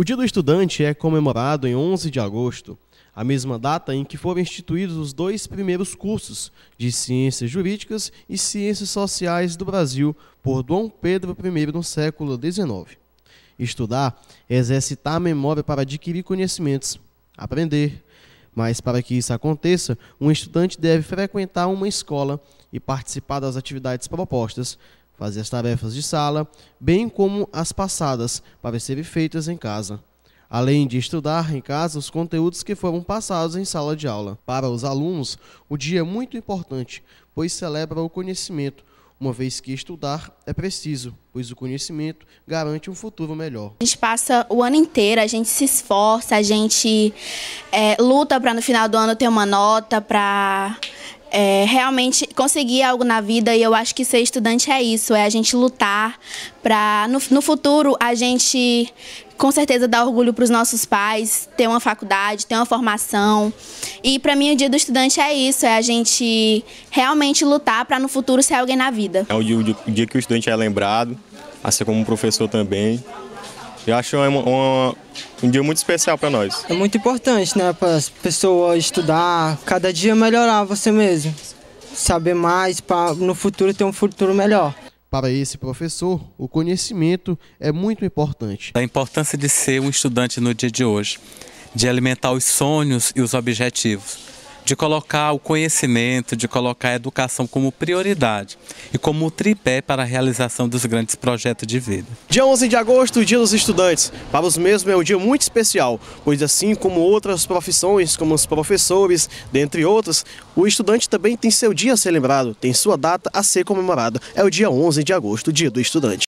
O Dia do Estudante é comemorado em 11 de agosto, a mesma data em que foram instituídos os dois primeiros cursos de Ciências Jurídicas e Ciências Sociais do Brasil por Dom Pedro I no século XIX. Estudar é exercitar a memória para adquirir conhecimentos, aprender. Mas para que isso aconteça, um estudante deve frequentar uma escola e participar das atividades propostas, fazer as tarefas de sala, bem como as passadas, para serem feitas em casa. Além de estudar em casa os conteúdos que foram passados em sala de aula. Para os alunos, o dia é muito importante, pois celebra o conhecimento, uma vez que estudar é preciso, pois o conhecimento garante um futuro melhor. A gente passa o ano inteiro, a gente se esforça, a gente é, luta para no final do ano ter uma nota, para é, realmente conseguir algo na vida e eu acho que ser estudante é isso, é a gente lutar para no, no futuro a gente com certeza dar orgulho para os nossos pais, ter uma faculdade, ter uma formação. E para mim o Dia do Estudante é isso, é a gente realmente lutar para no futuro ser alguém na vida. É o dia, o dia que o estudante é lembrado, assim como o professor também, eu acho um dia muito especial para nós. É muito importante, né, para as pessoas estudar, cada dia melhorar você mesmo, saber mais para no futuro ter um futuro melhor. Para esse professor, o conhecimento é muito importante. A importância de ser um estudante no dia de hoje, de alimentar os sonhos e os objetivos de colocar o conhecimento, de colocar a educação como prioridade e como o tripé para a realização dos grandes projetos de vida. Dia 11 de agosto, Dia dos Estudantes. Para os mesmos é um dia muito especial, pois assim como outras profissões, como os professores, dentre outras, o estudante também tem seu dia a ser lembrado, tem sua data a ser comemorada. É o dia 11 de agosto, Dia do Estudante.